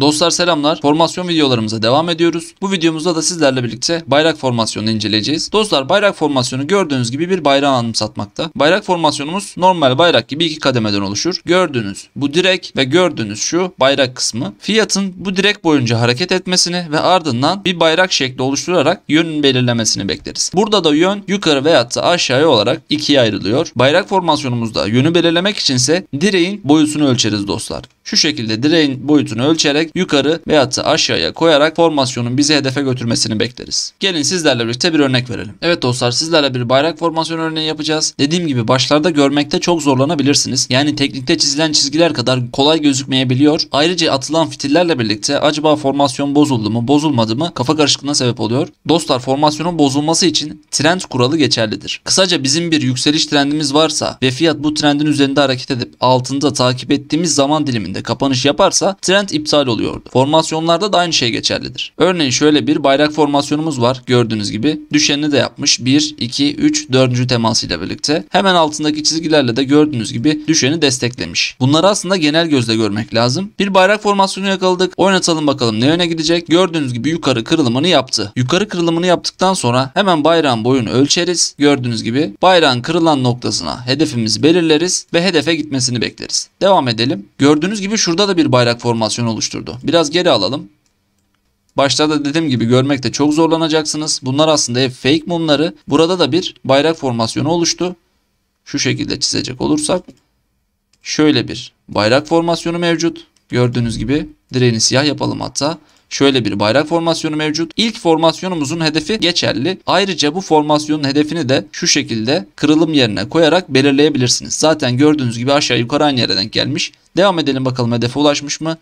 Dostlar selamlar. Formasyon videolarımıza devam ediyoruz. Bu videomuzda da sizlerle birlikte bayrak formasyonu inceleyeceğiz. Dostlar bayrak formasyonu gördüğünüz gibi bir bayrağı anımsatmakta. Bayrak formasyonumuz normal bayrak gibi iki kademeden oluşur. Gördüğünüz bu direk ve gördüğünüz şu bayrak kısmı. Fiyatın bu direk boyunca hareket etmesini ve ardından bir bayrak şekli oluşturarak yönün belirlemesini bekleriz. Burada da yön yukarı veyahut da aşağıya olarak ikiye ayrılıyor. Bayrak formasyonumuzda yönü belirlemek içinse direğin boyusunu ölçeriz dostlar. Şu şekilde direğin boyutunu ölçerek yukarı veyahut da aşağıya koyarak formasyonun bizi hedefe götürmesini bekleriz. Gelin sizlerle birlikte bir örnek verelim. Evet dostlar sizlerle bir bayrak formasyonu örneği yapacağız. Dediğim gibi başlarda görmekte çok zorlanabilirsiniz. Yani teknikte çizilen çizgiler kadar kolay gözükmeyebiliyor. Ayrıca atılan fitillerle birlikte acaba formasyon bozuldu mu bozulmadı mı kafa karışıklığına sebep oluyor. Dostlar formasyonun bozulması için trend kuralı geçerlidir. Kısaca bizim bir yükseliş trendimiz varsa ve fiyat bu trendin üzerinde hareket edip altında takip ettiğimiz zaman dilimi döneminde kapanış yaparsa trend iptal oluyordu. Formasyonlarda da aynı şey geçerlidir. Örneğin şöyle bir bayrak formasyonumuz var gördüğünüz gibi. Düşenini de yapmış 1, 2, 3, 4. temasıyla birlikte. Hemen altındaki çizgilerle de gördüğünüz gibi düşeni desteklemiş. Bunları aslında genel gözle görmek lazım. Bir bayrak formasyonu yakaladık. Oynatalım bakalım ne yöne gidecek. Gördüğünüz gibi yukarı kırılımını yaptı. Yukarı kırılımını yaptıktan sonra hemen bayrağın boyunu ölçeriz. Gördüğünüz gibi bayrağın kırılan noktasına hedefimizi belirleriz ve hedefe gitmesini bekleriz. Devam edelim. Gördüğünüz Gördüğünüz gibi şurada da bir bayrak formasyonu oluşturdu. Biraz geri alalım. Başta da dediğim gibi görmekte çok zorlanacaksınız. Bunlar aslında hep fake mumları. Burada da bir bayrak formasyonu oluştu. Şu şekilde çizecek olursak. Şöyle bir bayrak formasyonu mevcut. Gördüğünüz gibi direğini siyah yapalım hatta şöyle bir bayrak formasyonu mevcut. İlk formasyonumuzun hedefi geçerli. Ayrıca bu formasyonun hedefini de şu şekilde kırılım yerine koyarak belirleyebilirsiniz. Zaten gördüğünüz gibi aşağı yukarı aynı yere denk gelmiş. Devam edelim bakalım hedefe ulaşmış mı?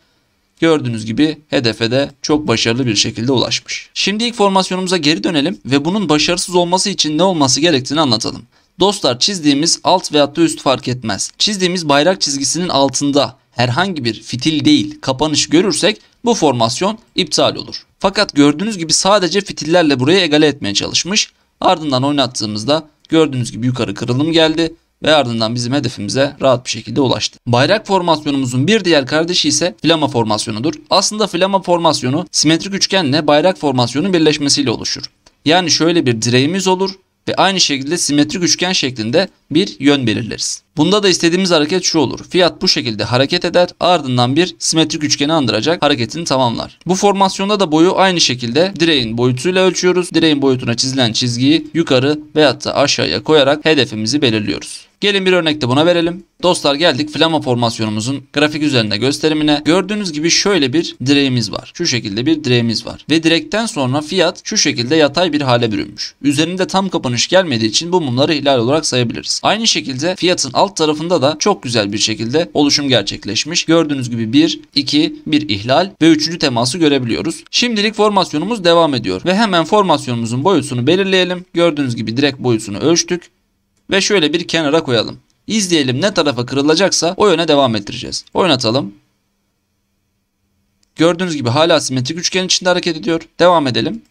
Gördüğünüz gibi hedefe de çok başarılı bir şekilde ulaşmış. Şimdi ilk formasyonumuza geri dönelim ve bunun başarısız olması için ne olması gerektiğini anlatalım. Dostlar çizdiğimiz alt veyahut da üst fark etmez. Çizdiğimiz bayrak çizgisinin altında herhangi bir fitil değil kapanış görürsek bu formasyon iptal olur. Fakat gördüğünüz gibi sadece fitillerle burayı egale etmeye çalışmış. Ardından oynattığımızda gördüğünüz gibi yukarı kırılım geldi ve ardından bizim hedefimize rahat bir şekilde ulaştı. Bayrak formasyonumuzun bir diğer kardeşi ise flama formasyonudur. Aslında flama formasyonu simetrik üçgenle bayrak formasyonun birleşmesiyle oluşur. Yani şöyle bir direğimiz olur ve aynı şekilde simetrik üçgen şeklinde bir yön belirleriz. Bunda da istediğimiz hareket şu olur. Fiyat bu şekilde hareket eder ardından bir simetrik üçgeni andıracak hareketini tamamlar. Bu formasyonda da boyu aynı şekilde direğin boyutuyla ölçüyoruz. Direğin boyutuna çizilen çizgiyi yukarı veyahut da aşağıya koyarak hedefimizi belirliyoruz. Gelin bir örnekte buna verelim. Dostlar geldik flama formasyonumuzun grafik üzerinde gösterimine. Gördüğünüz gibi şöyle bir direğimiz var. Şu şekilde bir direğimiz var. Ve direkten sonra fiyat şu şekilde yatay bir hale bürünmüş. Üzerinde tam kapanış gelmediği için bu mumları ihlal olarak sayabiliriz. Aynı şekilde fiyatın alt tarafında da çok güzel bir şekilde oluşum gerçekleşmiş. Gördüğünüz gibi 1, 2, 1 ihlal ve 3. teması görebiliyoruz. Şimdilik formasyonumuz devam ediyor ve hemen formasyonumuzun boyutunu belirleyelim. Gördüğünüz gibi direk boyutunu ölçtük ve şöyle bir kenara koyalım. İzleyelim ne tarafa kırılacaksa o yöne devam ettireceğiz. Oynatalım. Gördüğünüz gibi hala simetrik üçgen içinde hareket ediyor. Devam edelim.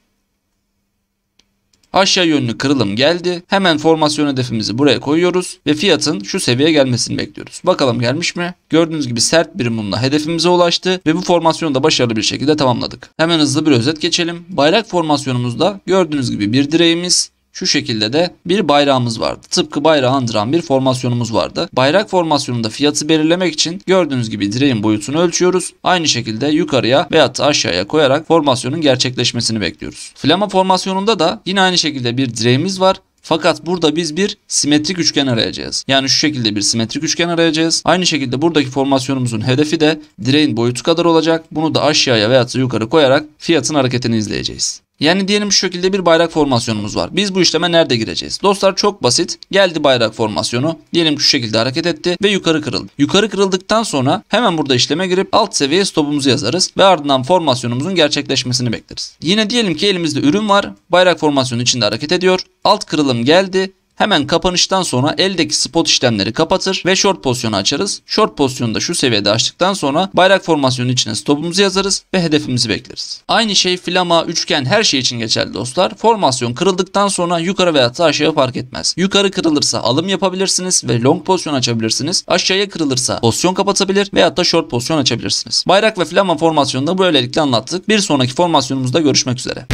Aşağı yönlü kırılım geldi. Hemen formasyon hedefimizi buraya koyuyoruz ve fiyatın şu seviyeye gelmesini bekliyoruz. Bakalım gelmiş mi? Gördüğünüz gibi sert bir mumla hedefimize ulaştı ve bu formasyonu da başarılı bir şekilde tamamladık. Hemen hızlı bir özet geçelim. Bayrak formasyonumuzda gördüğünüz gibi bir direğimiz, şu şekilde de bir bayrağımız vardı. Tıpkı bayrağı andıran bir formasyonumuz vardı. Bayrak formasyonunda fiyatı belirlemek için gördüğünüz gibi direğin boyutunu ölçüyoruz. Aynı şekilde yukarıya veya aşağıya koyarak formasyonun gerçekleşmesini bekliyoruz. Flama formasyonunda da yine aynı şekilde bir direğimiz var. Fakat burada biz bir simetrik üçgen arayacağız. Yani şu şekilde bir simetrik üçgen arayacağız. Aynı şekilde buradaki formasyonumuzun hedefi de direğin boyutu kadar olacak. Bunu da aşağıya veya yukarı koyarak fiyatın hareketini izleyeceğiz. Yani diyelim şu şekilde bir bayrak formasyonumuz var. Biz bu işleme nerede gireceğiz? Dostlar çok basit. Geldi bayrak formasyonu. Diyelim şu şekilde hareket etti ve yukarı kırıldı. Yukarı kırıldıktan sonra hemen burada işleme girip alt seviye stopumuzu yazarız ve ardından formasyonumuzun gerçekleşmesini bekleriz. Yine diyelim ki elimizde ürün var. Bayrak formasyonu içinde hareket ediyor. Alt kırılım geldi Hemen kapanıştan sonra eldeki spot işlemleri kapatır ve short pozisyonu açarız. Short pozisyonu da şu seviyede açtıktan sonra bayrak formasyonun içine stopumuzu yazarız ve hedefimizi bekleriz. Aynı şey flama, üçgen her şey için geçerli dostlar. Formasyon kırıldıktan sonra yukarı veya da aşağı fark etmez. Yukarı kırılırsa alım yapabilirsiniz ve long pozisyon açabilirsiniz. Aşağıya kırılırsa pozisyon kapatabilir veya da short pozisyon açabilirsiniz. Bayrak ve flama formasyonunu böylelikle anlattık. Bir sonraki formasyonumuzda görüşmek üzere.